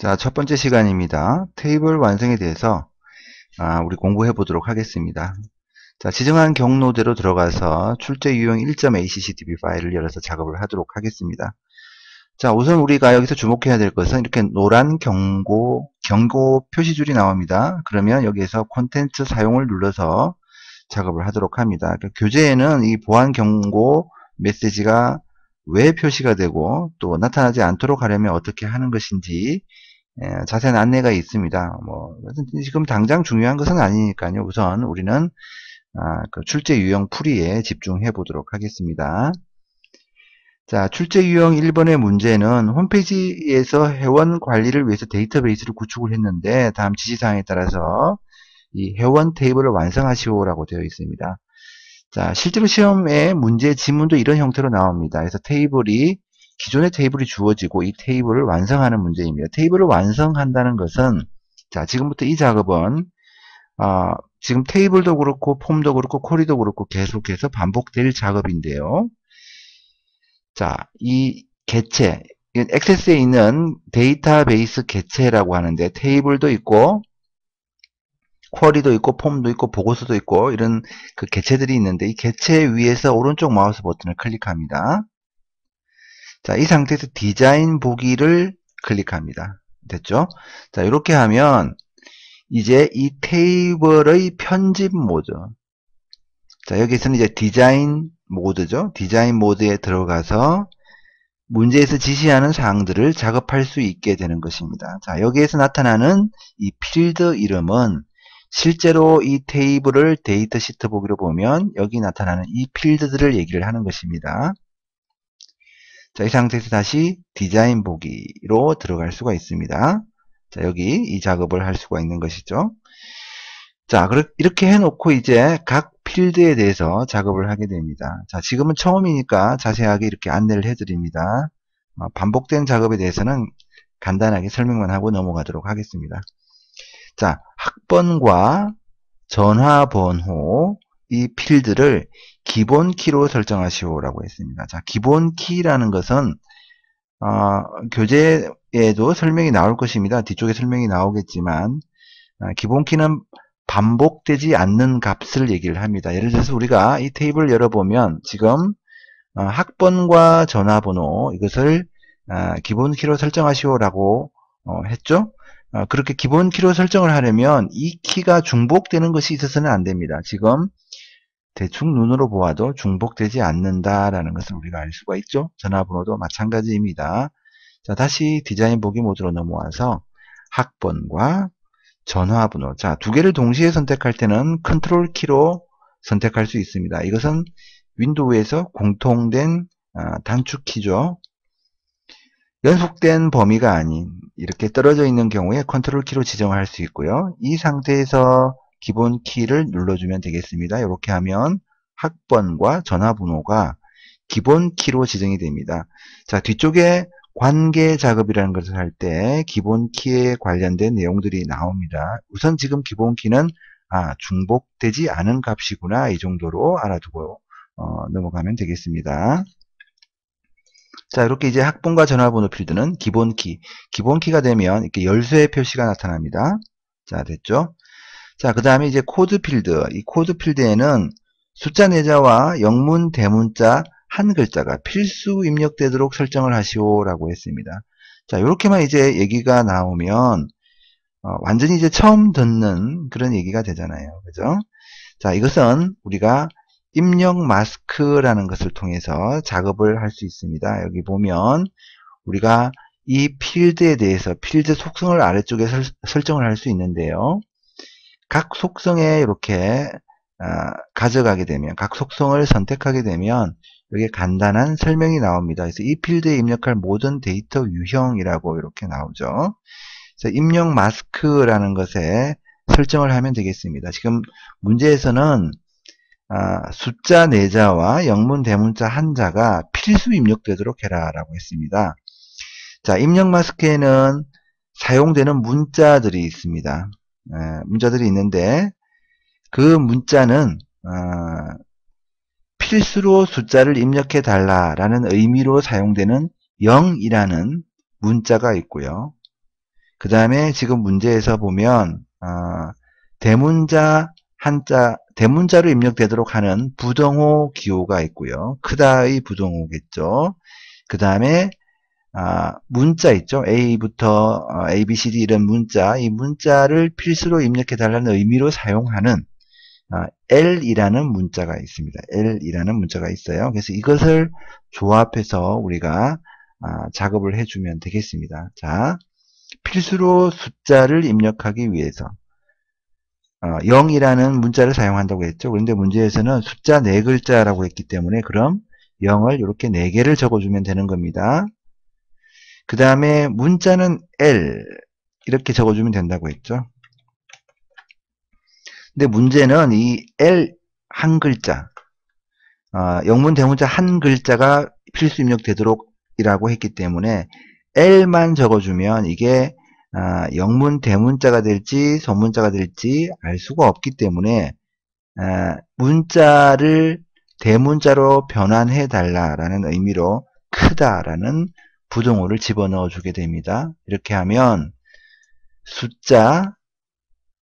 자, 첫 번째 시간입니다. 테이블 완성에 대해서 아, 우리 공부해 보도록 하겠습니다. 자, 지정한 경로대로 들어가서 출제 유형 1.accdb 파일을 열어서 작업을 하도록 하겠습니다. 자, 우선 우리가 여기서 주목해야 될 것은 이렇게 노란 경고, 경고 표시줄이 나옵니다. 그러면 여기에서 콘텐츠 사용을 눌러서 작업을 하도록 합니다. 그러니까 교재에는 이 보안 경고 메시지가 왜 표시가 되고 또 나타나지 않도록 하려면 어떻게 하는 것인지 예, 자세한 안내가 있습니다. 뭐 지금 당장 중요한 것은 아니니까요. 우선 우리는 아, 그 출제 유형 풀이에 집중해 보도록 하겠습니다. 자, 출제 유형 1번의 문제는 홈페이지에서 회원 관리를 위해서 데이터베이스를 구축을 했는데 다음 지시사항에 따라서 이 회원 테이블을 완성하시오라고 되어 있습니다. 자, 실제로 시험에 문제 지문도 이런 형태로 나옵니다. 그래서 테이블이 기존의 테이블이 주어지고 이 테이블을 완성하는 문제입니다. 테이블을 완성한다는 것은 자 지금부터 이 작업은 어, 지금 테이블도 그렇고 폼도 그렇고 코리도 그렇고 계속해서 반복될 작업인데요. 자, 이 개체, 액세스에 있는 데이터베이스 개체라고 하는데 테이블도 있고 쿼리도 있고 폼도 있고 보고서도 있고 이런 그 개체들이 있는데 이 개체 위에서 오른쪽 마우스 버튼을 클릭합니다. 자, 이 상태에서 디자인 보기를 클릭합니다. 됐죠? 자, 이렇게 하면 이제 이 테이블의 편집 모드 자, 여기서는 이제 디자인 모드죠. 디자인 모드에 들어가서 문제에서 지시하는 사항들을 작업할 수 있게 되는 것입니다. 자, 여기에서 나타나는 이 필드 이름은 실제로 이 테이블을 데이터 시트 보기로 보면 여기 나타나는 이 필드들을 얘기를 하는 것입니다. 자, 이 상태에서 다시 디자인 보기로 들어갈 수가 있습니다. 자, 여기 이 작업을 할 수가 있는 것이죠. 자, 이렇게 해놓고 이제 각 필드에 대해서 작업을 하게 됩니다. 자, 지금은 처음이니까 자세하게 이렇게 안내를 해드립니다. 어, 반복된 작업에 대해서는 간단하게 설명만 하고 넘어가도록 하겠습니다. 자, 학번과 전화번호, 이 필드를 기본 키로 설정하시오라고 했습니다. 자, 기본 키라는 것은 어, 교재에도 설명이 나올 것입니다. 뒤쪽에 설명이 나오겠지만 어, 기본 키는 반복되지 않는 값을 얘기를 합니다. 예를 들어서 우리가 이 테이블 열어보면 지금 어, 학번과 전화번호 이것을 아, 기본 키로 설정하시오라고 어, 했죠. 어, 그렇게 기본 키로 설정을 하려면 이 키가 중복되는 것이 있어서는 안 됩니다. 지금 대충 눈으로 보아도 중복되지 않는다라는 것을 우리가 알 수가 있죠. 전화번호도 마찬가지입니다. 자, 다시 디자인 보기 모드로 넘어와서 학번과 전화번호. 자, 두 개를 동시에 선택할 때는 컨트롤 키로 선택할 수 있습니다. 이것은 윈도우에서 공통된 아, 단축 키죠. 연속된 범위가 아닌 이렇게 떨어져 있는 경우에 컨트롤 키로 지정할 수 있고요. 이 상태에서 기본 키를 눌러주면 되겠습니다. 이렇게 하면 학번과 전화번호가 기본 키로 지정이 됩니다. 자 뒤쪽에 관계 작업이라는 것을 할 때 기본 키에 관련된 내용들이 나옵니다. 우선 지금 기본 키는 아 중복되지 않은 값이구나 이 정도로 알아두고 어, 넘어가면 되겠습니다. 자 이렇게 이제 학번과 전화번호 필드는 기본키 기본키가 되면 이렇게 열쇠 표시가 나타납니다 자 됐죠 자, 그 다음에 이제 코드 필드. 이 코드 필드에는 숫자 내자와 영문, 대문자, 한 글자가 필수 입력되도록 설정을 하시오라고 했습니다. 자, 이렇게만 이제 얘기가 나오면 어, 완전히 이제 처음 듣는 그런 얘기가 되잖아요. 그죠? 자, 이것은 우리가 입력 마스크라는 것을 통해서 작업을 할 수 있습니다. 여기 보면 우리가 이 필드에 대해서 필드 속성을 아래쪽에 설, 정을 할 수 있는데요. 각 속성에 이렇게 어, 가져가게 되면 각 속성을 선택하게 되면 여기 간단한 설명이 나옵니다. 그래서 이 필드에 입력할 모든 데이터 유형이라고 이렇게 나오죠. 그래서 입력 마스크라는 것에 설정을 하면 되겠습니다. 지금 문제에서는 어, 숫자 4자와 영문 대문자 한자가 필수 입력되도록 해라 라고 했습니다. 자, 입력 마스크에는 사용되는 문자들이 있습니다. 문자들이 있는데 그 문자는 어, 필수로 숫자를 입력해 달라라는 의미로 사용되는 0이라는 문자가 있고요. 그 다음에 지금 문제에서 보면 어, 대문자 한자 대문자로 입력되도록 하는 부정호 기호가 있고요. 크다의 부정호겠죠. 그 다음에 아, 문자 있죠. A부터 어, A, B, C, D 이런 문자, 이 문자를 필수로 입력해 달라는 의미로 사용하는 아, L이라는 문자가 있습니다. L이라는 문자가 있어요. 그래서 이것을 조합해서 우리가 아, 작업을 해주면 되겠습니다. 자, 필수로 숫자를 입력하기 위해서 어, 0이라는 문자를 사용한다고 했죠. 그런데 문제에서는 숫자 4글자라고 했기 때문에 그럼 0을 이렇게 4개를 적어주면 되는 겁니다. 그 다음에 문자는 L 이렇게 적어주면 된다고 했죠. 근데 문제는 이 L 한 글자 어, 영문 대문자 한 글자가 필수 입력되도록 이라고 했기 때문에 L만 적어주면 이게 아, 영문 대문자가 될지 소문자가 될지 알 수가 없기 때문에 아, 문자를 대문자로 변환해 달라라는 의미로 크다라는 부동호를 집어넣어 주게 됩니다. 이렇게 하면 숫자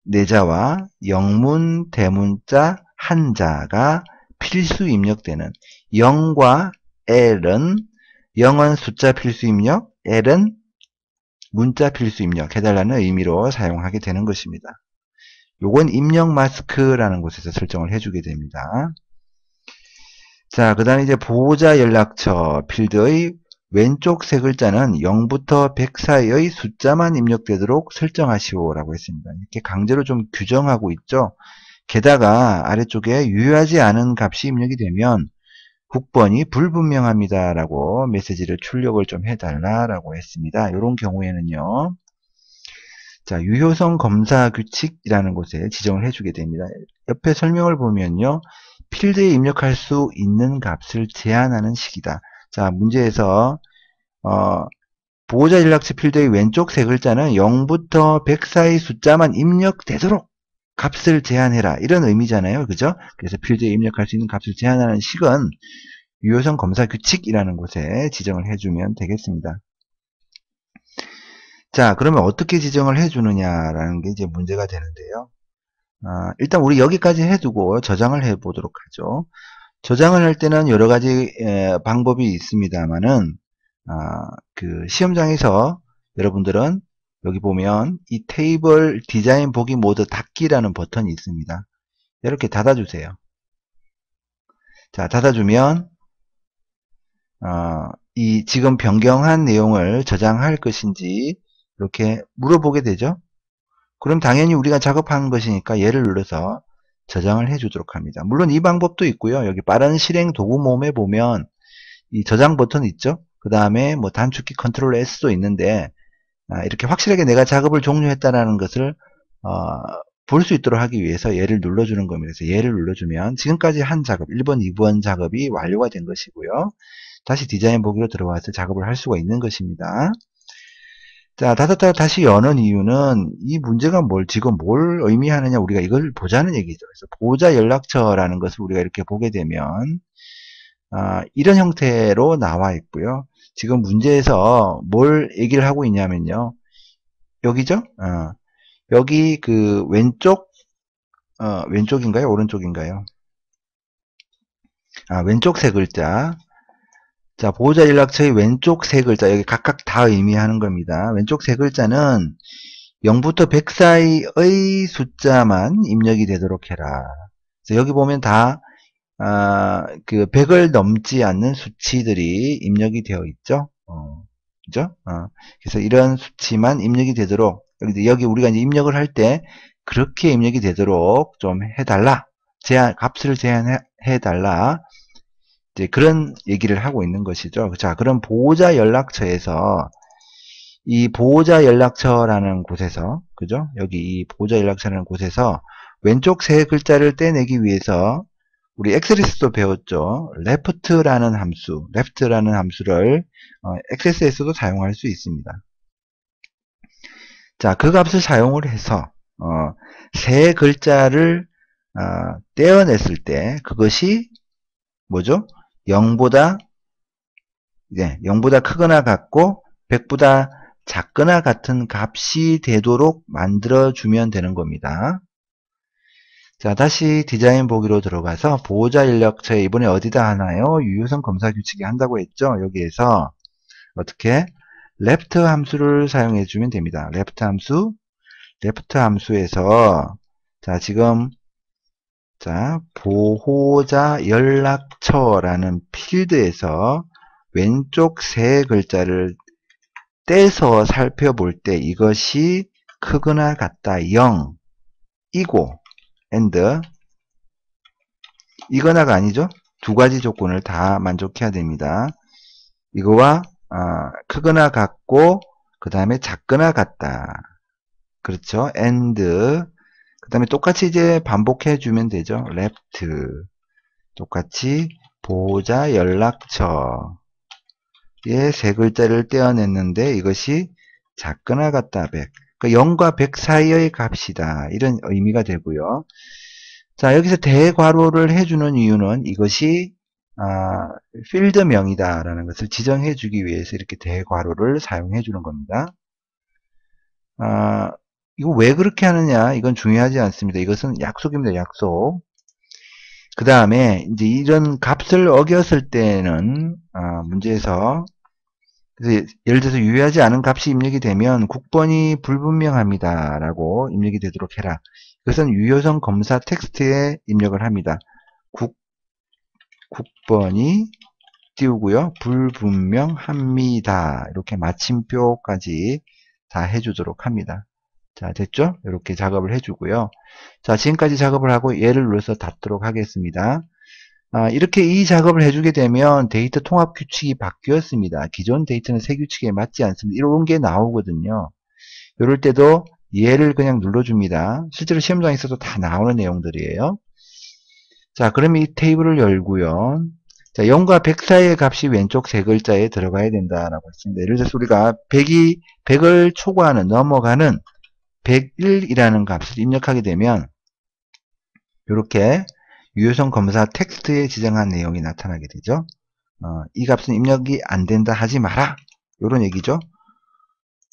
내자와 네 영문, 대문자, 한자가 필수 입력되는 0과 L은 0은 숫자 필수 입력, L은 문자 필수 입력 해달라는 의미로 사용하게 되는 것입니다. 요건 입력 마스크라는 곳에서 설정을 해주게 됩니다. 자, 그 다음에 이제 보호자 연락처 필드의 왼쪽 세 글자는 0부터 100 사이의 숫자만 입력되도록 설정하시오라고 했습니다. 이렇게 강제로 좀 규정하고 있죠. 게다가 아래쪽에 유효하지 않은 값이 입력이 되면 국번이 불분명합니다. 라고 메시지를 출력을 좀 해달라라고 했습니다. 이런 경우에는요. 자, 유효성 검사 규칙이라는 곳에 지정을 해주게 됩니다. 옆에 설명을 보면요. 필드에 입력할 수 있는 값을 제한하는 식이다. 자, 문제에서 어, 보호자 연락처 필드의 왼쪽 세 글자는 0부터 100 사이 숫자만 입력되도록 값을 제한해라 이런 의미잖아요 그죠 그래서 필드에 입력할 수 있는 값을 제한하는 식은 유효성 검사 규칙이라는 곳에 지정을 해주면 되겠습니다 자 그러면 어떻게 지정을 해주느냐라는 게 이제 문제가 되는데요 아, 일단 우리 여기까지 해두고 저장을 해보도록 하죠 저장을 할 때는 여러 가지 방법이 있습니다만은 아, 그 시험장에서 여러분들은 여기 보면 이 테이블 디자인 보기 모드 닫기라는 버튼이 있습니다. 이렇게 닫아주세요. 자, 닫아주면 어, 이 지금 변경한 내용을 저장할 것인지 이렇게 물어보게 되죠. 그럼 당연히 우리가 작업한 것이니까 얘를 눌러서 저장을 해주도록 합니다. 물론 이 방법도 있고요. 여기 빠른 실행 도구 몸에 보면 이 저장 버튼 있죠? 그 다음에 뭐 단축키 컨트롤 S도 있는데 아, 이렇게 확실하게 내가 작업을 종료했다라는 것을 어, 볼 수 있도록 하기 위해서 얘를 눌러주는 겁니다. 그래서 얘를 눌러주면 지금까지 한 작업, 1번, 2번 작업이 완료가 된 것이고요. 다시 디자인 보기로 들어와서 작업을 할 수가 있는 것입니다. 자, 닫았다 다시 여는 이유는 이 문제가 뭘, 지금 뭘 의미하느냐 우리가 이걸 보자는 얘기죠. 그래서 보자 연락처라는 것을 우리가 이렇게 보게 되면 아, 이런 형태로 나와 있고요. 지금 문제에서 뭘 얘기를 하고 있냐면요. 여기죠? 어, 여기 그 왼쪽 어, 왼쪽인가요? 오른쪽인가요? 아, 왼쪽 세 글자 자, 보호자 연락처의 왼쪽 세 글자, 여기 각각 다 의미하는 겁니다. 왼쪽 세 글자는 0부터 100 사이의 숫자만 입력이 되도록 해라. 여기 보면 다, 아, 그 100을 넘지 않는 수치들이 입력이 되어 있죠. 어, 그죠? 어, 그래서 이런 수치만 입력이 되도록, 여기, 우리가 이제 입력을 할 때 그렇게 입력이 되도록 좀 해달라. 제한, 값을 제한해 달라. 이제 그런 얘기를 하고 있는 것이죠. 자, 그럼 보호자 연락처에서 이 보호자 연락처라는 곳에서 그죠? 여기 이 보호자 연락처라는 곳에서 왼쪽 세 글자를 떼내기 위해서 우리 엑스리스도 배웠죠. left라는 함수, left라는 함수를 어, XS에서도 사용할 수 있습니다. 자, 그 값을 사용을 해서 어, 세 글자를 어, 떼어냈을 때 그것이 뭐죠? 0보다 네, 0보다 크거나 같고 100보다 작거나 같은 값이 되도록 만들어주면 되는 겁니다. 자 다시 디자인 보기로 들어가서 보호자 인력체 이번에 어디다 하나요? 유효성 검사 규칙이 한다고 했죠? 여기에서 어떻게? left 함수를 사용해 주면 됩니다. left 함수 left 함수에서 자 지금 자, 보호자 연락처라는 필드에서 왼쪽 세 글자를 떼서 살펴볼 때 이것이 크거나 같다 0이고 and 이거나가 아니죠. 두 가지 조건을 다 만족해야 됩니다. 이거와 아, 크거나 같고 그 다음에 작거나 같다. 그렇죠. and 그 다음에 똑같이 이제 반복해 주면 되죠. left 똑같이 보호자 연락처의 세 글자를 떼어냈는데 이것이 작거나 같다 100 그러니까 0과 100 사이의 값이다 이런 의미가 되고요 자 여기서 대괄호를 해주는 이유는 이것이 아, 필드명이다 라는 것을 지정해 주기 위해서 이렇게 대괄호를 사용해 주는 겁니다 아, 이거 왜 그렇게 하느냐 이건 중요하지 않습니다. 이것은 약속입니다. 약속. 그 다음에 이제 이런 값을 어겼을 때는 어, 문제에서 예를 들어서 유효하지 않은 값이 입력이 되면 국번이 불분명합니다. 라고 입력이 되도록 해라. 이것은 유효성 검사 텍스트에 입력을 합니다. 국, 국번이 띄우고요. 불분명합니다. 이렇게 마침표까지 다 해주도록 합니다. 자, 됐죠? 이렇게 작업을 해주고요. 자, 지금까지 작업을 하고 얘를 눌러서 닫도록 하겠습니다. 아, 이렇게 이 작업을 해주게 되면 데이터 통합 규칙이 바뀌었습니다. 기존 데이터는 새 규칙에 맞지 않습니다. 이런 게 나오거든요. 이럴 때도 얘를 그냥 눌러줍니다. 실제로 시험장에서도 다 나오는 내용들이에요. 자, 그럼 이 테이블을 열고요. 자, 0과 100 사이의 값이 왼쪽 세 글자에 들어가야 된다라고 했습니다. 예를 들어서 우리가 100이 100을 초과하는 넘어가는 101이라는 값을 입력하게 되면 이렇게 유효성 검사 텍스트에 지정한 내용이 나타나게 되죠. 어, 이 값은 입력이 안 된다 하지 마라. 이런 얘기죠.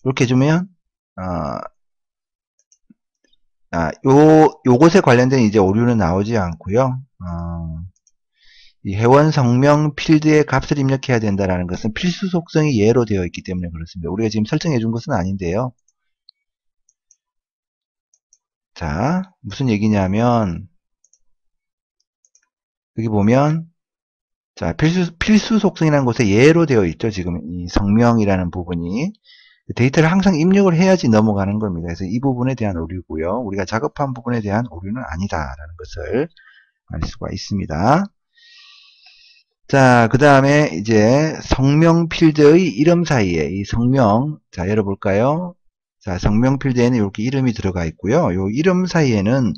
이렇게 해주면 어, 아, 요, 요것에 관련된 이제 오류는 나오지 않고요. 어, 이 회원 성명 필드에 값을 입력해야 된다라는 것은 필수 속성이 예로 되어 있기 때문에 그렇습니다. 우리가 지금 설정해 준 것은 아닌데요. 자, 무슨 얘기냐면 여기 보면 자, 필수 필수 속성이라는 곳에 예로 되어 있죠. 지금 이 성명이라는 부분이 데이터를 항상 입력을 해야지 넘어가는 겁니다. 그래서 이 부분에 대한 오류고요. 우리가 작업한 부분에 대한 오류는 아니다라는 것을 알 수가 있습니다. 자, 그 다음에 이제 성명 필드의 이름 사이에 이 성명, 자, 열어볼까요? 자, 성명 필드에는 이렇게 이름이 들어가 있고요. 이 이름 사이에는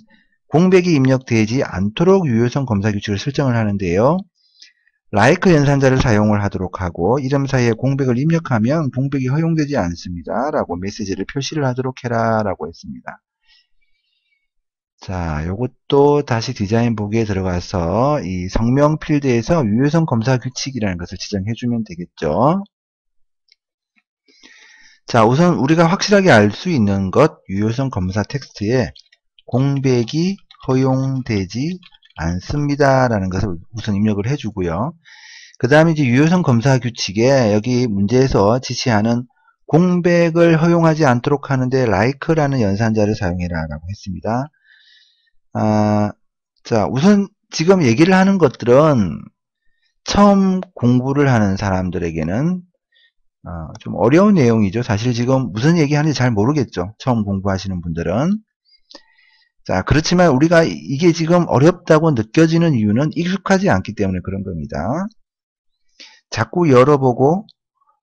공백이 입력되지 않도록 유효성 검사 규칙을 설정을 하는데요. 라이크 연산자를 사용을 하도록 하고 이름 사이에 공백을 입력하면 공백이 허용되지 않습니다. 라고 메시지를 표시를 하도록 해라 라고 했습니다. 자, 이것도 다시 디자인 보기에 들어가서 이 성명 필드에서 유효성 검사 규칙이라는 것을 지정해 주면 되겠죠. 자, 우선 우리가 확실하게 알 수 있는 것, 유효성 검사 텍스트에 공백이 허용되지 않습니다. 라는 것을 우선 입력을 해주고요. 그 다음에 이제 유효성 검사 규칙에 여기 문제에서 지시하는 공백을 허용하지 않도록 하는데 like라는 연산자를 사용해라 라고 했습니다. 아, 자 우선 지금 얘기를 하는 것들은 처음 공부를 하는 사람들에게는 아, 좀 어려운 내용이죠. 사실 지금 무슨 얘기하는지 잘 모르겠죠. 처음 공부하시는 분들은. 자, 그렇지만 우리가 이게 지금 어렵다고 느껴지는 이유는 익숙하지 않기 때문에 그런 겁니다. 자꾸 열어보고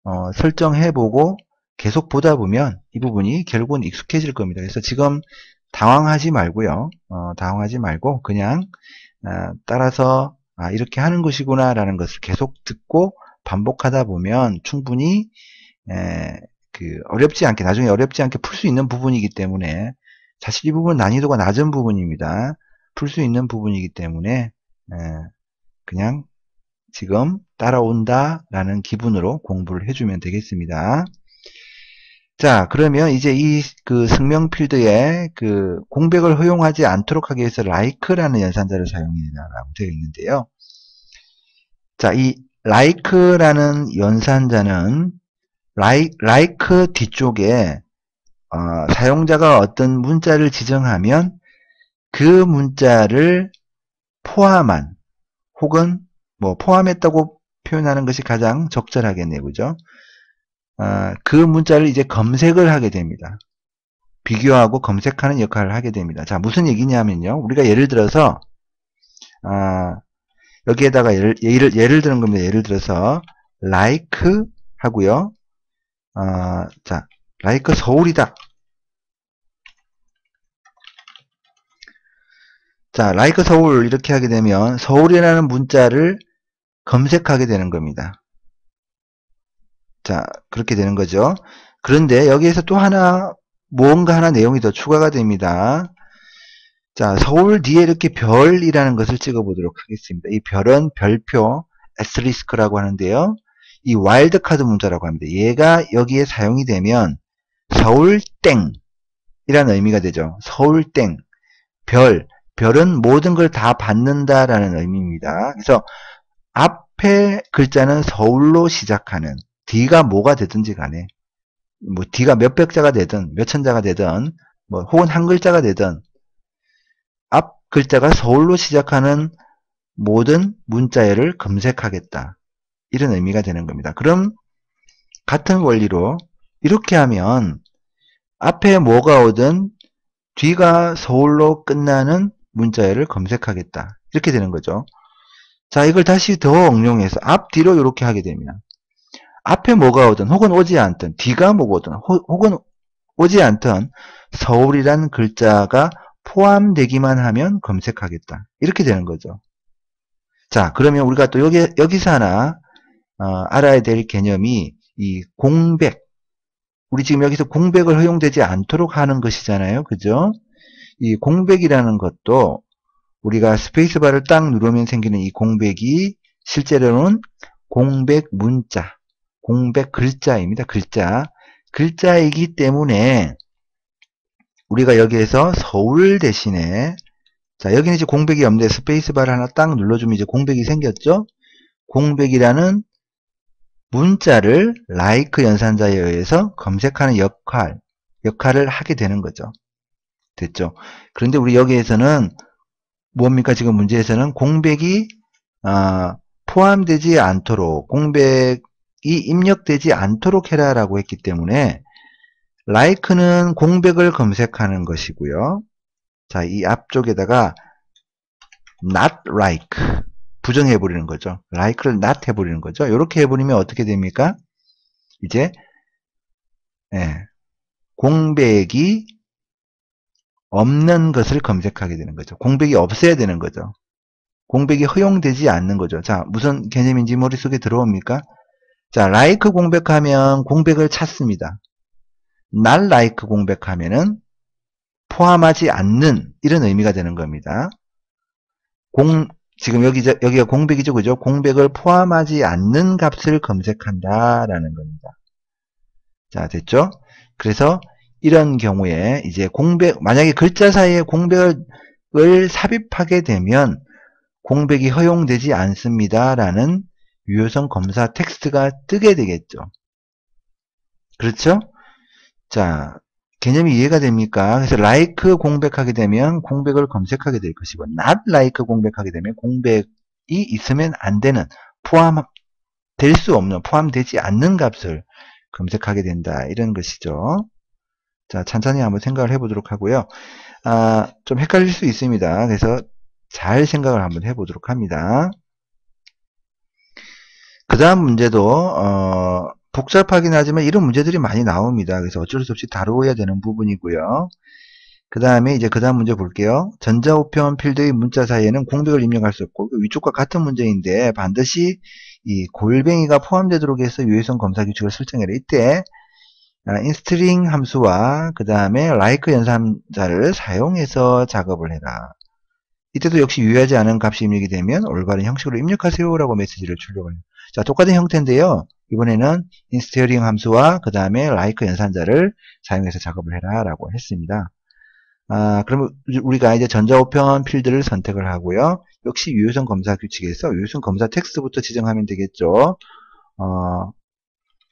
어, 설정해보고 계속 보다 보면 이 부분이 결국은 익숙해질 겁니다. 그래서 지금 당황하지 말고요. 어, 당황하지 말고 그냥 어, 따라서 아, 이렇게 하는 것이구나 라는 것을 계속 듣고 반복하다 보면 충분히 에, 그 어렵지 않게 나중에 어렵지 않게 풀 수 있는 부분이기 때문에 사실 이 부분 난이도가 낮은 부분입니다. 풀 수 있는 부분이기 때문에 에, 그냥 지금 따라온다 라는 기분으로 공부를 해주면 되겠습니다. 자 그러면 이제 이 그 승명 필드에 그 공백을 허용하지 않도록 하기 위해서 like라는 연산자를 사용해라라고 되어 있는데요. 자이 like라는 연산자는 like, like 뒤쪽에 어, 사용자가 어떤 문자를 지정하면 그 문자를 포함한 혹은 뭐 포함했다고 표현하는 것이 가장 적절하겠네요. 그죠? 어, 그 문자를 이제 검색을 하게 됩니다. 비교하고 검색하는 역할을 하게 됩니다. 자, 무슨 얘기냐면요. 우리가 예를 들어서 어, 여기에다가 예를, 예를, 예를 드는 겁니다. 예를 들어서 like 하고요. 어, 자, like 서울이다. 자, like 서울 이렇게 하게 되면 서울이라는 문자를 검색하게 되는 겁니다. 자, 그렇게 되는 거죠. 그런데 여기에서 또 하나 무언가 하나 내용이 더 추가가 됩니다. 자, 서울 뒤에 이렇게 별이라는 것을 찍어보도록 하겠습니다. 이 별은 별표, 에스리스크라고 하는데요. 이 와일드카드 문자라고 합니다. 얘가 여기에 사용이 되면 서울땡 이라는 의미가 되죠. 서울땡, 별, 별은 모든 걸 다 받는다라는 의미입니다. 그래서 앞에 글자는 서울로 시작하는 D가 뭐가 되든지 간에 뭐 D가 몇 백자가 되든 몇 천자가 되든 뭐 혹은 한 글자가 되든 글자가 서울로 시작하는 모든 문자열을 검색하겠다. 이런 의미가 되는 겁니다. 그럼 같은 원리로 이렇게 하면 앞에 뭐가 오든 뒤가 서울로 끝나는 문자열을 검색하겠다. 이렇게 되는 거죠. 자 이걸 다시 더 응용해서 앞뒤로 이렇게 하게 되면 앞에 뭐가 오든 혹은 오지 않든 뒤가 뭐가 오든 혹은 오지 않든 서울이란 글자가 포함되기만 하면 검색하겠다. 이렇게 되는 거죠. 자, 그러면 우리가 또 여기, 여기서 하나 어, 알아야 될 개념이 이 공백. 우리 지금 여기서 공백을 허용되지 않도록 하는 것이잖아요. 그죠? 이 공백이라는 것도 우리가 스페이스바를 딱 누르면 생기는 이 공백이 실제로는 공백 문자, 공백 글자입니다. 글자. 글자이기 때문에 우리가 여기에서 서울 대신에 자 여기는 이제 공백이 없는데 스페이스바를 하나 딱 눌러주면 이제 공백이 생겼죠 공백이라는 문자를 like 연산자에 의해서 검색하는 역할 역할을 하게 되는 거죠 됐죠 그런데 우리 여기에서는 뭡니까 지금 문제에서는 공백이 어, 포함되지 않도록 공백이 입력되지 않도록 해라 라고 했기 때문에 like는 공백을 검색하는 것이고요. 자, 이 앞쪽에다가 not like 부정해버리는 거죠. like를 not 해버리는 거죠. 이렇게 해버리면 어떻게 됩니까? 이제 예, 공백이 없는 것을 검색하게 되는 거죠. 공백이 없어야 되는 거죠. 공백이 허용되지 않는 거죠. 자, 무슨 개념인지 머릿속에 들어옵니까? 자, like 공백하면 공백을 찾습니다. not like 공백하면은 포함하지 않는 이런 의미가 되는 겁니다. 공, 지금 여기, 여기가 공백이죠. 그죠? 공백을 포함하지 않는 값을 검색한다라는 겁니다. 자, 됐죠? 그래서 이런 경우에 이제 공백, 만약에 글자 사이에 공백을 삽입하게 되면 공백이 허용되지 않습니다라는 유효성 검사 텍스트가 뜨게 되겠죠. 그렇죠? 자, 개념이 이해가 됩니까? 그래서 like 공백하게 되면 공백을 검색하게 될 것이고 not like 공백하게 되면 공백이 있으면 안 되는 포함될 수 없는 포함되지 않는 값을 검색하게 된다 이런 것이죠. 자, 천천히 한번 생각을 해보도록 하고요. 아, 좀 헷갈릴 수 있습니다. 그래서 잘 생각을 한번 해보도록 합니다. 그 다음 문제도 어, 복잡하긴 하지만 이런 문제들이 많이 나옵니다. 그래서 어쩔 수 없이 다루어야 되는 부분이고요. 그 다음에 이제 그 다음 문제 볼게요. 전자우편 필드의 문자 사이에는 공백을 입력할 수 없고 그 위쪽과 같은 문제인데 반드시 이 골뱅이가 포함되도록 해서 유해성 검사 규칙을 설정해라. 이때 아, 인스트링 함수와 그 다음에 라이크 연산자를 사용해서 작업을 해라. 이때도 역시 유효하지 않은 값이 입력이 되면 올바른 형식으로 입력하세요 라고 메시지를 출력을 해요. 자 똑같은 형태인데요. 이번에는 인스테어링 함수와 그 다음에 라이크 연산자를 사용해서 작업을 해라 라고 했습니다. 아, 그럼 우리가 이제 전자우편 필드를 선택을 하고요. 역시 유효성 검사 규칙에서 유효성 검사 텍스트부터 지정하면 되겠죠. 어,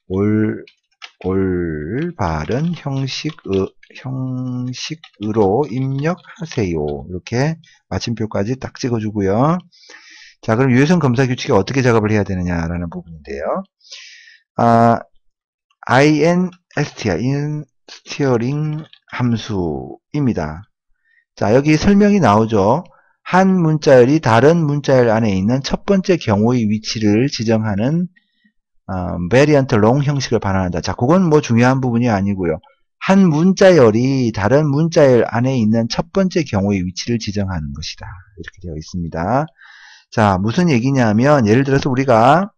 올, 올바른 형식, 형식으로 입력하세요. 이렇게 마침표까지 딱 찍어주고요. 자, 그럼 유효성 검사 규칙이 어떻게 작업을 해야 되느냐라는 부분인데요. 아, inst야, 인스티어링 함수입니다. 자, 여기 설명이 나오죠. 한 문자열이 다른 문자열 안에 있는 첫 번째 경우의 위치를 지정하는 어, variant long 형식을 반환한다. 자, 그건 뭐 중요한 부분이 아니고요. 한 문자열이 다른 문자열 안에 있는 첫 번째 경우의 위치를 지정하는 것이다. 이렇게 되어 있습니다. 자, 무슨 얘기냐면 예를 들어서 우리가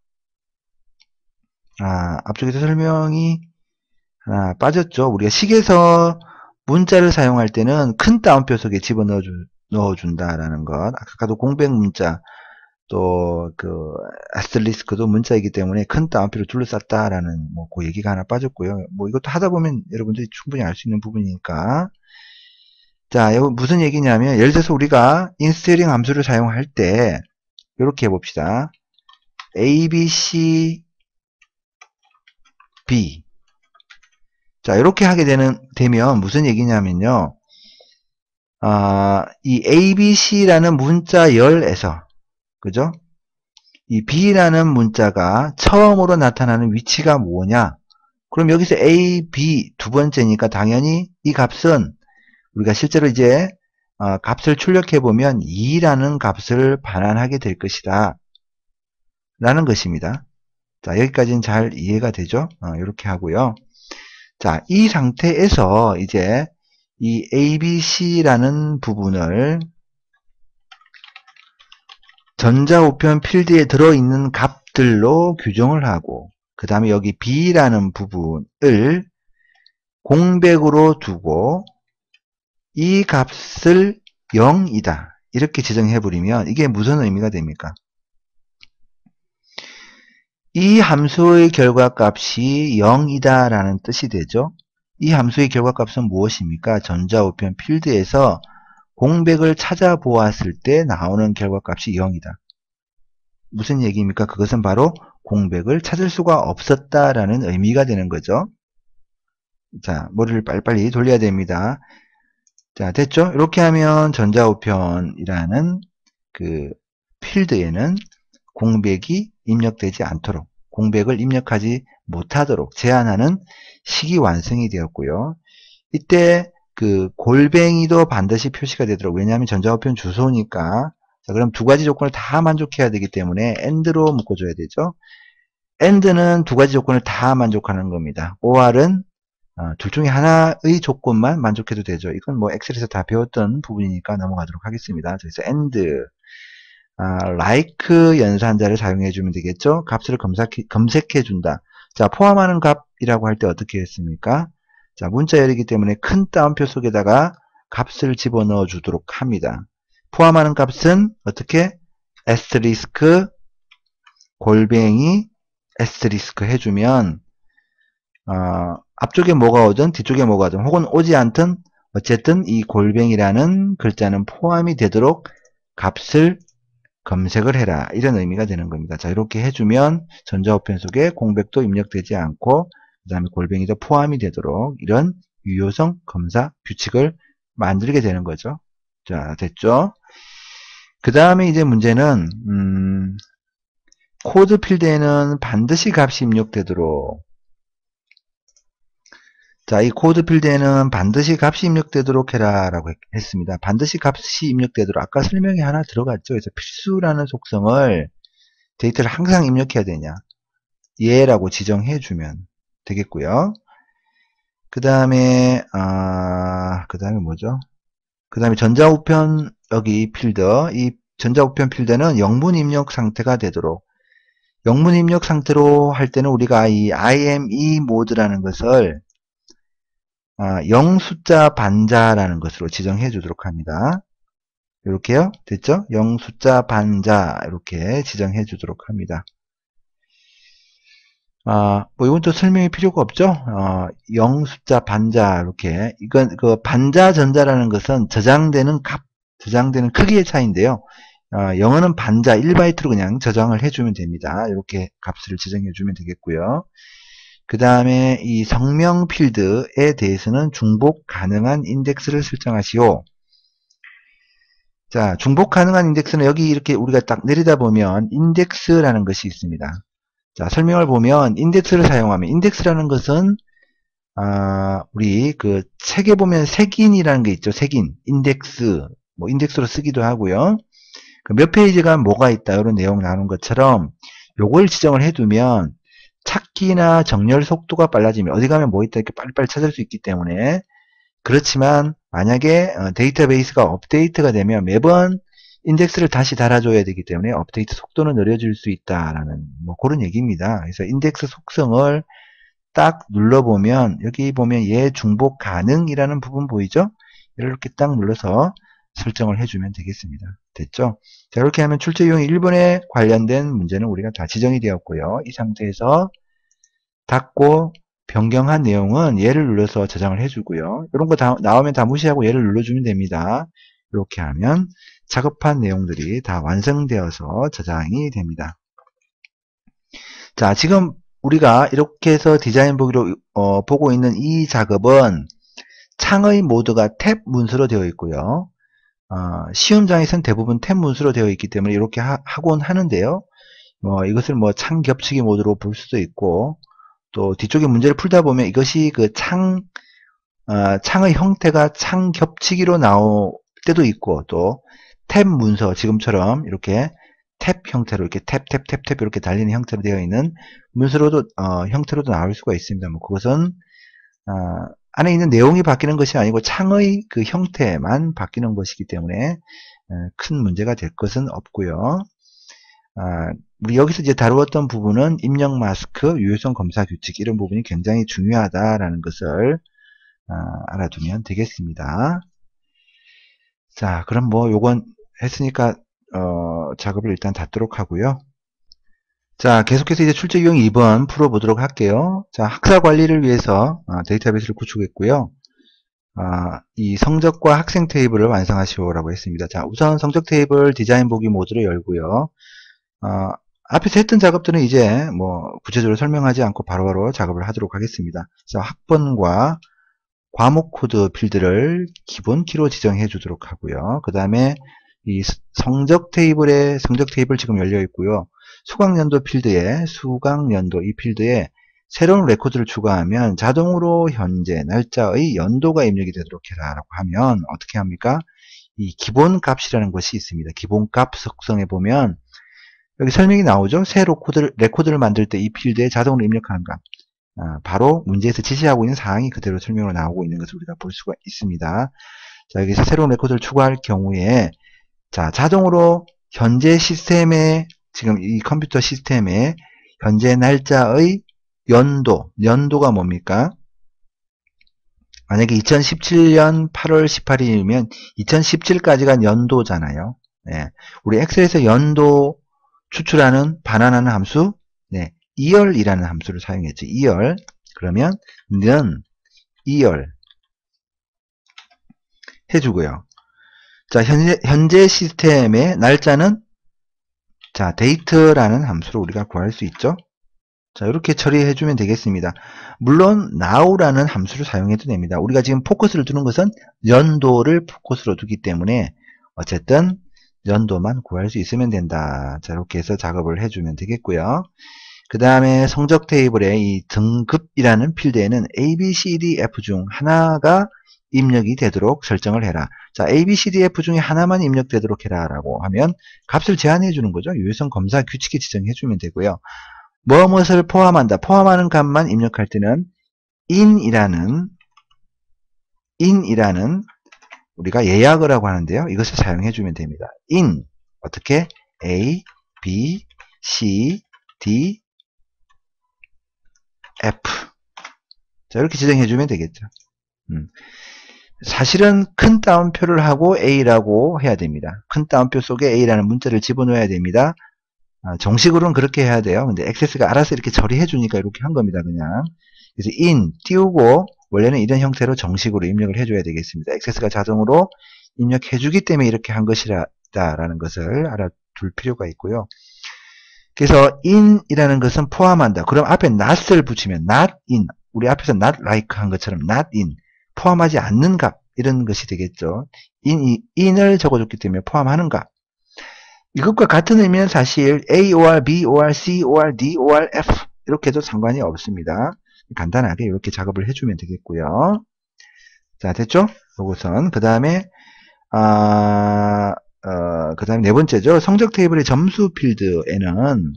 아, 앞쪽에서 설명이 하나 빠졌죠. 우리가 식에서 문자를 사용할 때는 큰 따옴표 속에 집어넣어 넣어준다라는 것. 아까도 공백 문자 또 그 아스리스크도 문자이기 때문에 큰따옴표를 둘러쌌다라는 뭐그 얘기가 하나 빠졌고요. 뭐 이것도 하다 보면 여러분들이 충분히 알 수 있는 부분이니까. 자, 이거 무슨 얘기냐면 예를 들어서 우리가 인스테링 함수를 사용할 때 이렇게 해봅시다. A, B, C, B. 자, 이렇게 하게 되는, 되면 무슨 얘기냐면요. 아, 이 ABC라는 문자열에서, 그죠? 이 B라는 문자가 처음으로 나타나는 위치가 뭐냐? 그럼 여기서 A, B 두 번째니까 당연히 이 값은 우리가 실제로 이제 어, 값을 출력해보면 2라는 값을 반환하게 될 것이다. 라는 것입니다. 자, 여기까지는 잘 이해가 되죠? 어, 이렇게 하고요. 자, 이 상태에서 이제 이 ABC라는 부분을 전자우편 필드에 들어있는 값들로 규정을 하고 그 다음에 여기 B라는 부분을 공백으로 두고 이 값을 0이다 이렇게 지정해 버리면 이게 무슨 의미가 됩니까? 이 함수의 결과값이 0이다 라는 뜻이 되죠. 이 함수의 결과값은 무엇입니까? 전자우편 필드에서 공백을 찾아보았을 때 나오는 결과값이 0이다. 무슨 얘기입니까? 그것은 바로 공백을 찾을 수가 없었다라는 의미가 되는 거죠. 자, 머리를 빨리빨리 돌려야 됩니다. 자, 됐죠? 이렇게 하면 전자우편이라는 그 필드에는 공백이 입력되지 않도록 공백을 입력하지 못하도록 제한하는 식이 완성이 되었고요. 이때 그 골뱅이도 반드시 표시가 되도록 왜냐하면 전자우편 주소니까 자, 그럼 두 가지 조건을 다 만족해야 되기 때문에 and로 묶어줘야 되죠. and는 두 가지 조건을 다 만족하는 겁니다. or은 어, 둘 중에 하나의 조건만 만족해도 되죠. 이건 뭐 엑셀에서 다 배웠던 부분이니까 넘어가도록 하겠습니다. 그래서 and 아, like 연산자를 사용해 주면 되겠죠. 값을 검색해, 검색해 준다. 자, 포함하는 값이라고 할 때 어떻게 했습니까? 자, 문자열이기 때문에 큰 따옴표 속에다가 값을 집어넣어 주도록 합니다. 포함하는 값은 어떻게? 에스테리스크 골뱅이 에스테리스크 해주면 어, 앞쪽에 뭐가 오든 뒤쪽에 뭐가 오든 혹은 오지 않든 어쨌든 이 골뱅이라는 글자는 포함이 되도록 값을 검색을 해라 이런 의미가 되는 겁니다. 자 이렇게 해주면 전자우편 속에 공백도 입력되지 않고 그 다음에 골뱅이도 포함이 되도록 이런 유효성 검사 규칙을 만들게 되는 거죠. 자 됐죠? 그 다음에 이제 문제는 음, 코드 필드에는 반드시 값이 입력되도록 자, 이 코드 필드에는 반드시 값이 입력되도록 해라 라고 했, 습니다 반드시 값이 입력되도록 아까 설명이 하나 들어갔죠. 그래서 필수라는 속성을 데이터를 항상 입력해야 되냐 예라고 지정해 주면 되겠고요. 그 다음에 아, 그 다음에 뭐죠? 그 다음에 전자우편 여기 필드 이 전자우편 필드는 영문 입력 상태가 되도록 영문 입력 상태로 할 때는 우리가 이 IME 모드라는 것을 아, 영 숫자 반자라는 것으로 지정해 주도록 합니다. 이렇게요. 됐죠? 영 숫자 반자 이렇게 지정해 주도록 합니다. 아, 뭐 이건 또 설명이 필요가 없죠. 어, 아, 0 숫자 반자 이렇게 이건 그 반자 전자라는 것은 저장되는 값, 저장되는 크기의 차이인데요. 어, 영어는 반자 1바이트로 그냥 저장을 해주면 됩니다. 이렇게 값을 지정해 주면 되겠고요. 그 다음에 이 성명 필드에 대해서는 중복 가능한 인덱스를 설정하시오. 자, 중복 가능한 인덱스는 여기 이렇게 우리가 딱 내리다 보면 인덱스라는 것이 있습니다. 자, 설명을 보면 인덱스를 사용하면 인덱스라는 것은 아, 우리 그 책에 보면 색인이라는 게 있죠. 색인, 인덱스, 뭐 인덱스로 쓰기도 하고요. 그 몇 페이지가 뭐가 있다 이런 내용 나오 것처럼 요걸 지정을 해두면 찾기나 정렬 속도가 빨라지면 어디 가면 뭐 있다 이렇게 빨리빨리 찾을 수 있기 때문에 그렇지만 만약에 어, 데이터베이스가 업데이트가 되면 매번 인덱스를 다시 달아줘야 되기 때문에 업데이트 속도는 느려질 수 있다라는 뭐 그런 얘기입니다. 그래서 인덱스 속성을 딱 눌러보면 여기 보면 얘 예, 중복 가능이라는 부분 보이죠? 이렇게 딱 눌러서 설정을 해주면 되겠습니다. 됐죠? 자, 이렇게 하면 출제 용이 1번에 관련된 문제는 우리가 다 지정이 되었고요. 이 상태에서 닫고 변경한 내용은 얘를 눌러서 저장을 해주고요. 이런 거 다, 나오면 다 무시하고 얘를 눌러주면 됩니다. 이렇게 하면 작업한 내용들이 다 완성되어서 저장이 됩니다. 자, 지금 우리가 이렇게 해서 디자인 보기로 어, 보고 있는 이 작업은 창의 모드가 탭 문서로 되어 있고요. 어, 시험장에서는 대부분 탭 문서로 되어 있기 때문에 이렇게 하, 곤 하는데요. 어, 이것을 뭐 창 겹치기 모드로 볼 수도 있고 또 뒤쪽에 문제를 풀다 보면 이것이 그 창, 어, 창의 형태가 창 겹치기로 나올 때도 있고 또 탭 문서 지금처럼 이렇게 탭 형태로 이렇게 탭 탭 탭 탭 이렇게 달리는 형태로 되어 있는 문서로도 어, 형태로도 나올 수가 있습니다. 뭐 그것은 어, 안에 있는 내용이 바뀌는 것이 아니고 창의 그 형태만 바뀌는 것이기 때문에 어, 큰 문제가 될 것은 없고요. 아, 우리 여기서 이제 다루었던 부분은 입력 마스크, 유효성 검사 규칙 이런 부분이 굉장히 중요하다라는 것을 아, 알아두면 되겠습니다. 자, 그럼 뭐 요건 했으니까 어, 작업을 일단 닫도록 하고요. 자 계속해서 이제 출제 유형 2번 풀어보도록 할게요 자 학사 관리를 위해서 아, 데이터베이스를 구축했고요 아, 이 성적과 학생 테이블을 완성하시오 라고 했습니다 자 우선 성적 테이블 디자인 보기 모드를 열고요 아, 앞에서 했던 작업들은 이제 뭐 구체적으로 설명하지 않고 바로바로 바로 작업을 하도록 하겠습니다 자 학번과 과목 코드 필드를 기본 키로 지정해 주도록 하고요 그 다음에 이 성적 테이블에 성적 테이블 지금 열려 있고요 수강연도 필드에 수강연도 이 필드에 새로운 레코드를 추가하면 자동으로 현재 날짜의 연도가 입력이 되도록 해라라고 하면 어떻게 합니까? 이 기본값이라는 것이 있습니다. 기본값 속성에 보면 여기 설명이 나오죠. 새 레코드를, 레코드를 만들 때 이 필드에 자동으로 입력하는 값. 아, 바로 문제에서 지시하고 있는 사항이 그대로 설명으로 나오고 있는 것을 우리가 볼 수가 있습니다. 자, 여기서 새로운 레코드를 추가할 경우에 자, 자동으로 현재 시스템에 지금 이 컴퓨터 시스템에 현재 날짜의 연도, 연도가 뭡니까? 만약에 2017년 8월 18일이면 2017까지가 연도잖아요. 네. 우리 엑셀에서 연도 추출하는 반환하는 함수 네. 2열이라는 함수를 사용했죠. 2열 그러면 는 2열 해주고요. 자 현재, 현재 시스템의 날짜는 자, 데이트라는 함수를 우리가 구할 수 있죠. 자, 이렇게 처리해 주면 되겠습니다. 물론 now라는 함수를 사용해도 됩니다. 우리가 지금 포커스를 두는 것은 연도를 포커스로 두기 때문에 어쨌든 연도만 구할 수 있으면 된다. 자, 이렇게 해서 작업을 해주면 되겠고요. 그 다음에 성적 테이블의 이 등급이라는 필드에는 A, B, C, D, F 중 하나가 입력이 되도록 설정을 해라. 자, A, B, C, D, F 중에 하나만 입력되도록 해라 라고 하면 값을 제한해 주는 거죠. 유효성 검사 규칙에 지정해 주면 되고요. 무엇을 포함한다. 포함하는 값만 입력할 때는 in이라는 in이라는 우리가 예약을 하고 하는데요. 이것을 사용해 주면 됩니다. in 어떻게 A, B, C, D, F 자 이렇게 지정해 주면 되겠죠. 음. 사실은 큰 따옴표를 하고 A라고 해야 됩니다. 큰 따옴표 속에 A라는 문자를 집어넣어야 됩니다. 아, 정식으로는 그렇게 해야 돼요. 근데 액세스가 알아서 이렇게 처리해 주니까 이렇게 한 겁니다. 그냥 그래서 in 띄우고 원래는 이런 형태로 정식으로 입력을 해줘야 되겠습니다. 액세스가 자동으로 입력해 주기 때문에 이렇게 한 것이라는 것을 알아둘 필요가 있고요. 그래서 in이라는 것은 포함한다. 그럼 앞에 not을 붙이면 not in 우리 앞에서 not like 한 것처럼 not in 포함하지 않는 값 이런 것이 되겠죠. 인, 인을 적어줬기 때문에 포함하는 값. 이것과 같은 의미는 사실 A, OR, B, OR, C, OR, D, OR, F 이렇게 해도 상관이 없습니다. 간단하게 이렇게 작업을 해주면 되겠고요. 자 됐죠? 요것은 그 다음에 아, 어, 그 다음에 네 번째죠. 성적 테이블의 점수 필드에는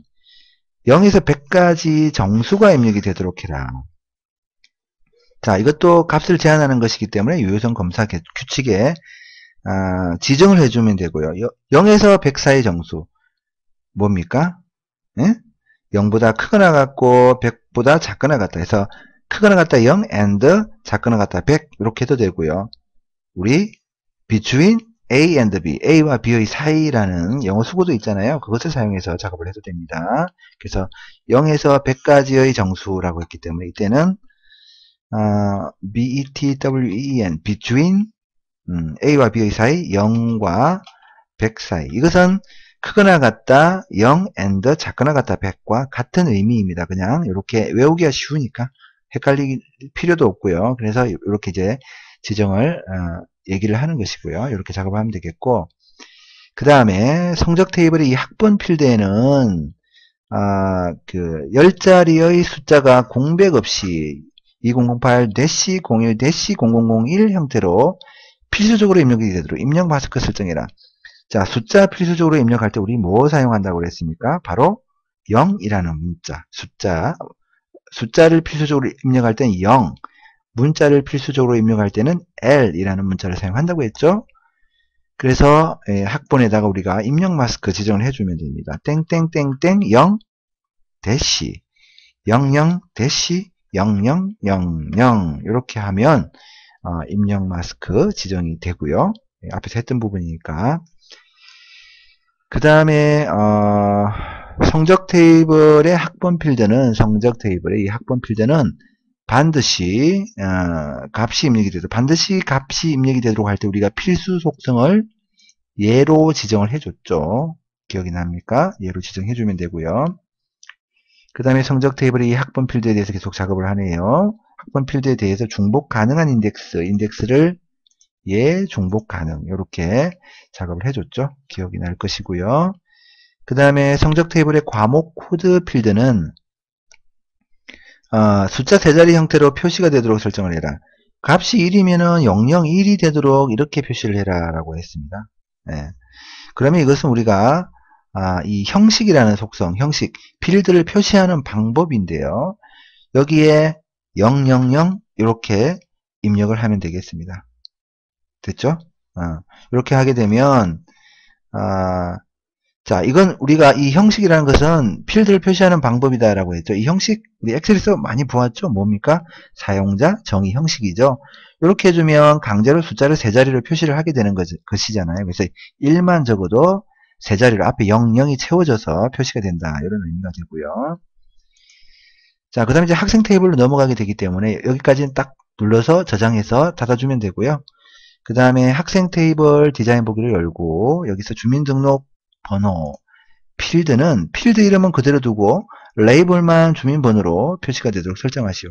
0에서 100까지 정수가 입력이 되도록 해라. 자, 이것도 값을 제한하는 것이기 때문에 유효성 검사 규칙에 아, 지정을 해주면 되고요. 0에서 100 사이 정수 뭡니까? 예? 0보다 크거나 같고 100보다 작거나 같다 해서 크거나 같다 0 and 작거나 같다 100 이렇게 해도 되고요. 우리 between A and B, A와 B의 사이라는 영어 수고도 있잖아요. 그것을 사용해서 작업을 해도 됩니다. 그래서 0에서 100까지의 정수라고 했기 때문에 이때는 어, betwen between 음, a와 b의 사이 0과 100 사이 이것은 크거나 같다 0 and 작거나 같다 100과 같은 의미입니다 그냥 이렇게 외우기가 쉬우니까 헷갈릴 필요도 없고요 그래서 이렇게 이제 지정을 어, 얘기를 하는 것이고요 이렇게 작업하면 되겠고 그 다음에 성적 테이블의 이 학번 필드에는 아, 그 10자리의 숫자가 공백 없이 2008 01 0001 형태로 필수적으로 입력이 되도록 입력 마스크 설정이라 자, 숫자 필수적으로 입력할 때 우리 뭐 사용한다고 그랬습니까? 바로 0이라는 문자, 숫자. 숫자를 필수적으로 입력할 때는 0, 문자를 필수적으로 입력할 때는 L이라는 문자를 사용한다고 했죠. 그래서 예, 학번에다가 우리가 입력 마스크 지정을 해주면 됩니다. 땡땡땡땡 0 대시 00 대시 0000 이렇게 하면 어, 입력 마스크 지정이 되고요. 예, 앞에서 했던 부분이니까 그 다음에 어, 성적 테이블의 학번 필드는 성적 테이블의 이 학번 필드는 반드시 어, 값이 입력이 되도록 반드시 값이 입력이 되도록 할 때 우리가 필수 속성을 예로 지정을 해줬죠. 기억이 납니까? 예로 지정해주면 되고요. 그 다음에 성적 테이블의 이 학번 필드에 대해서 계속 작업을 하네요. 학번 필드에 대해서 중복 가능한 인덱스, 인덱스를 예, 중복 가능 이렇게 작업을 해줬죠. 기억이 날 것이고요. 그 다음에 성적 테이블의 과목 코드 필드는 어, 숫자 세 자리 형태로 표시가 되도록 설정을 해라. 값이 1이면은 001이 되도록 이렇게 표시를 해라 라고 했습니다. 네. 그러면 이것은 우리가 아, 이 형식이라는 속성, 형식, 필드를 표시하는 방법인데요. 여기에 000 이렇게 입력을 하면 되겠습니다. 됐죠? 아, 이렇게 하게 되면 아, 자 이건 우리가 이 형식이라는 것은 필드를 표시하는 방법이다 라고 했죠. 이 형식 우리 엑셀에서 많이 보았죠. 뭡니까? 사용자 정의 형식이죠. 이렇게 해주면 강제로 숫자를 세 자리로 표시를 하게 되는 것, 이잖아요 그래서 1만 적어도 세 자리로 앞에 00이 채워져서 표시가 된다. 이런 의미가 되고요. 자, 그 다음에 이제 학생 테이블로 넘어가게 되기 때문에 여기까지는 딱 눌러서 저장해서 닫아주면 되고요. 그 다음에 학생 테이블 디자인 보기를 열고 여기서 주민등록 번호 필드는 필드 이름은 그대로 두고 레이블만 주민번호로 표시가 되도록 설정하시오.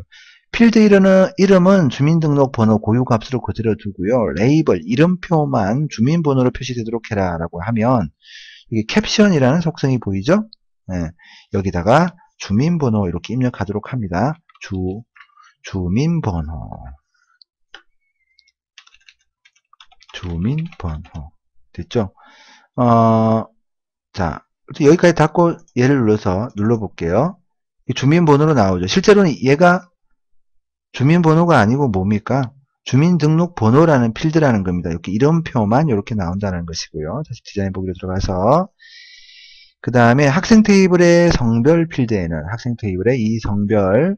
필드 이름은, 이름은 주민등록번호 고유값으로 그대로 두고요. 레이블, 이름표만 주민번호로 표시되도록 해라 라고 하면 이게 캡션이라는 속성이 보이죠? 네, 여기다가 주민번호 이렇게 입력하도록 합니다. 주, 주민번호 주민번호 됐죠? 어, 자 여기까지 닫고 얘를 눌러서 눌러볼게요. 주민번호로 나오죠. 실제로는 얘가 주민번호가 아니고 뭡니까? 주민등록번호라는 필드라는 겁니다. 이렇게 이름표만 이렇게 나온다는 것이고요. 다시 디자인 보기로 들어가서 그 다음에 학생 테이블의 성별 필드에는 학생 테이블의 이 성별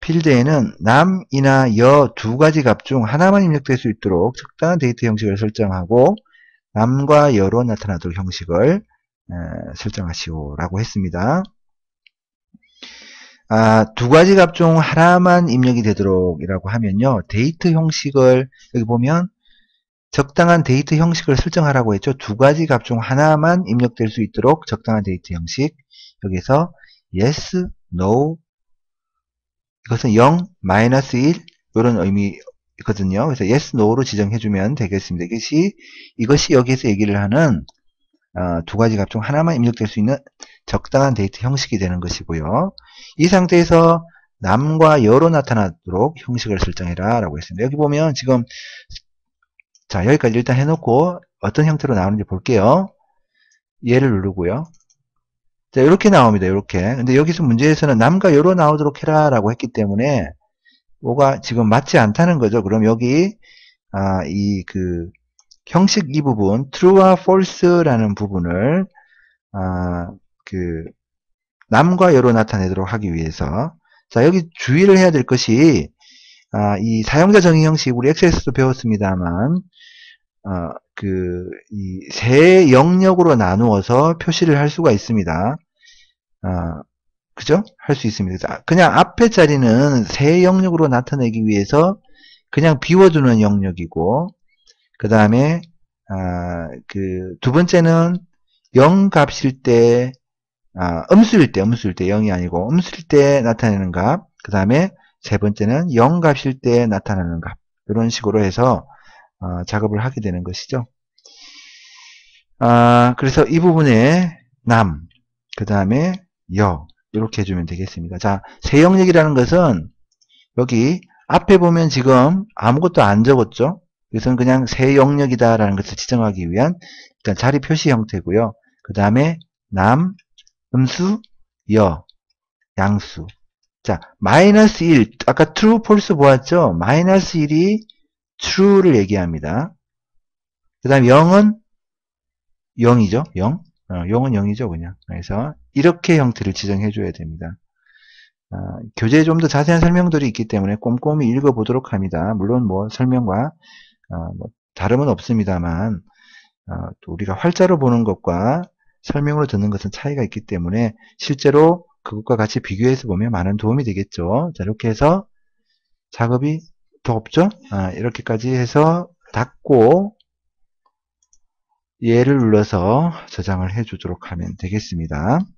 필드에는 남이나 여 두 가지 값 중 하나만 입력될 수 있도록 적당한 데이터 형식을 설정하고 남과 여로 나타나도록 형식을 설정하시오라고 했습니다. 아, 두 가지 값 중 하나만 입력이 되도록 이라고 하면요. 데이트 형식을 여기 보면 적당한 데이트 형식을 설정하라고 했죠. 두 가지 값 중 하나만 입력될 수 있도록 적당한 데이트 형식 여기서 yes, no 이것은 0, 마이너스 1 이런 의미거든요. 그래서 yes, no로 지정해주면 되겠습니다. 이것이 이것이 여기에서 얘기를 하는 어, 두 가지 값 중 하나만 입력될 수 있는 적당한 데이트 형식이 되는 것이고요. 이 상태에서 남과 여로 나타나도록 형식을 설정해라 라고 했습니다. 여기 보면 지금 자 여기까지 일단 해놓고 어떤 형태로 나오는지 볼게요. 얘를 누르고요. 자 이렇게 나옵니다. 이렇게 근데 여기서 문제에서는 남과 여로 나오도록 해라 라고 했기 때문에 뭐가 지금 맞지 않다는 거죠. 그럼 여기 아, 이 그 형식 이 부분 true와 false라는 부분을 아, 그 남과 여로 나타내도록 하기 위해서 자 여기 주의를 해야 될 것이 아, 이 사용자 정의 형식 우리 엑셀에서도 배웠습니다만 어, 그이 세 영역으로 나누어서 표시를 할 수가 있습니다. 어, 그죠? 할 수 있습니다. 그냥 앞에 자리는 세 영역으로 나타내기 위해서 그냥 비워두는 영역이고 그 다음에 아, 그 두 번째는 0 값일 때 아, 음수일 때, 음수일 때 0이 아니고 음수일 때 나타내는 값, 그 다음에 세 번째는 0값일 때 나타나는 값 이런 식으로 해서 어, 작업을 하게 되는 것이죠. 아, 그래서 이 부분에 남, 그 다음에 여 이렇게 해주면 되겠습니다. 자, 세 영역이라는 것은 여기 앞에 보면 지금 아무것도 안 적었죠. 이것은 그냥 세 영역이다라는 것을 지정하기 위한 일단 그러니까 자리 표시 형태고요. 그 다음에 남, 음수, 여, 양수. 자, 마이너스 1. 아까 true, false 보았죠? 마이너스 1이 true를 얘기합니다. 그 다음 0은 0이죠? 0. 어, 0은 0이죠, 그냥. 그래서 이렇게 형태를 지정해 줘야 됩니다. 어, 교재에 좀 더 자세한 설명들이 있기 때문에 꼼꼼히 읽어보도록 합니다. 물론 뭐 설명과 어, 뭐 다름은 없습니다만 어, 우리가 활자로 보는 것과 설명으로 듣는 것은 차이가 있기 때문에 실제로 그것과 같이 비교해서 보면 많은 도움이 되겠죠. 자, 이렇게 해서 작업이 더 없죠? 아, 이렇게까지 해서 닫고 얘를 눌러서 저장을 해주도록 하면 되겠습니다.